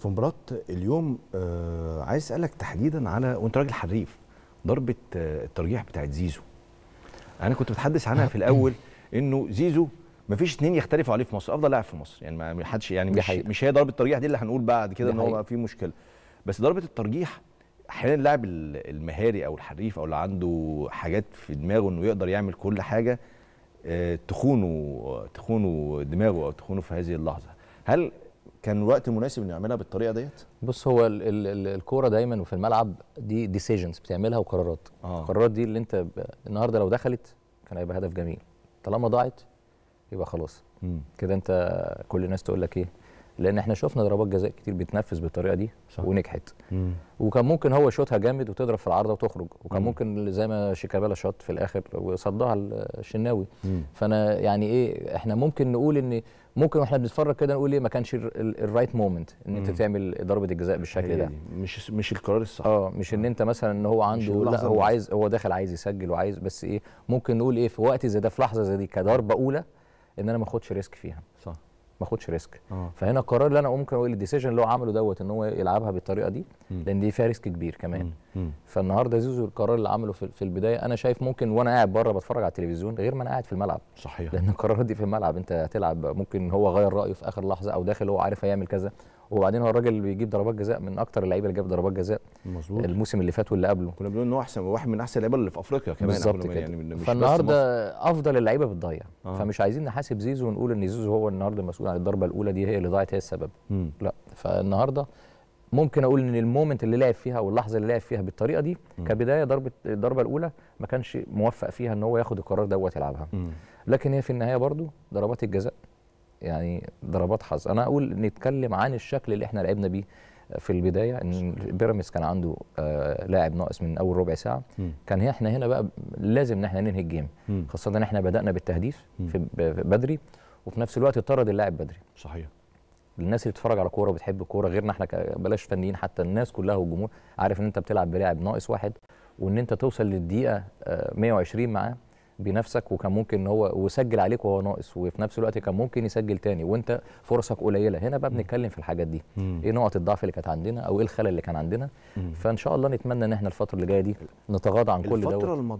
في مباراه اليوم آه عايز اسالك تحديدا على وانت راجل حريف ضربه آه، الترجيح بتاعت زيزو انا كنت بتحدث عنها في الاول انه زيزو ما فيش اثنين يختلفوا عليه في مصر افضل لاعب في مصر يعني ما حدش يعني مش, مش هي ضربه الترجيح دي اللي هنقول بعد كده ان هو في مشكله بس ضربه الترجيح احيانا اللاعب المهاري او الحريف او اللي عنده حاجات في دماغه انه يقدر يعمل كل حاجه آه، تخونه تخونه دماغه او تخونه في هذه اللحظه هل كان الوقت مناسب انه يعملها بالطريقه ديت بص هو الكوره دايما وفي الملعب دي ديسيجنز بتعملها وقرارات آه. القرارات دي اللي انت ب... النهارده لو دخلت كان هيبقى هدف جميل طالما ضاعت يبقى خلاص كده انت كل الناس تقول لك ايه لان احنا شفنا ضربات جزاء كتير بتنفذ بالطريقه دي صح. ونجحت مم. وكان ممكن هو يشوطها جامد وتضرب في العارضه وتخرج وكان مم. ممكن زي ما شيكابالا شاط في الاخر وصدها الشناوي مم. فانا يعني ايه احنا ممكن نقول ان ممكن واحنا بنتفرج كده نقول ايه ما كانش الرايت مومنت ان انت تعمل ضربه الجزاء بالشكل ده مش مش القرار الصح اه مش ان انت مثلا ان هو عنده لا هو عايز هو داخل عايز يسجل وعايز بس ايه ممكن نقول ايه في وقت زي ده في لحظه زي دي كضربه اولى ان انا ما اخدش ريسك فيها صح ما اخدش ريسك آه. فهنا القرار اللي انا ممكن اقول إيه، الديسيجن اللي هو عمله دوت ان هو يلعبها بالطريقه دي م. لان دي فيها ريسك كبير كمان م. م. فالنهارده زيزو القرار اللي عمله في, في البدايه انا شايف ممكن وانا قاعد بره بتفرج على التلفزيون غير ما انا قاعد في الملعب صحيح لان القرارات دي في الملعب انت هتلعب ممكن هو غير رايه في اخر لحظه او داخل هو عارف هيعمل كذا وبعدين هو الراجل اللي بيجيب ضربات جزاء من اكتر اللعيبه اللي جاب ضربات جزاء مظبوط الموسم اللي فات واللي قبله كنا بنقول ان هو احسن واحد من احسن اللعيبه اللي في افريقيا كمان بالظبط كده يعني مش فالنهارده افضل اللعيبه بتضيع آه. فمش عايزين نحاسب زيزو ونقول ان زيزو هو النهارده المسؤول عن الضربه الاولى دي هي اللي ضاعت هي السبب م. لا فالنهارده ممكن اقول ان المومنت اللي لعب فيها واللحظه اللي لعب فيها بالطريقه دي م. كبدايه ضربه الضربه الاولى ما كانش موفق فيها ان هو ياخد القرار دوت يلعبها م. لكن هي في النهايه برضو ضربات الجزاء يعني ضربات حظ انا اقول نتكلم عن الشكل اللي احنا لعبنا بيه في البدايه ان بيراميدز كان عنده آه، لاعب ناقص من اول ربع ساعه م. كان احنا هنا بقى لازم ان احنا ننهي الجيم م. خاصه ان احنا بدانا بالتهديف في بدري وفي نفس الوقت طرد اللاعب بدري صحيح الناس اللي بتتفرج على كوره وبتحب الكوره غيرنا احنا بلاش فنيين حتى الناس كلها والجمهور عارف ان انت بتلعب بلاعب ناقص واحد وان انت توصل للدقيقه 120 آه، معاه بنفسك وكان ممكن هو وسجل عليك وهو ناقص وفي نفس الوقت كان ممكن يسجل تاني وانت فرصك قليله هنا بقى بنتكلم في الحاجات دي مم. ايه نقط الضعف اللي كانت عندنا او ايه الخلل اللي كان عندنا مم. فان شاء الله نتمنى ان احنا الفتره اللي جايه دي نتغاضى عن كل دول.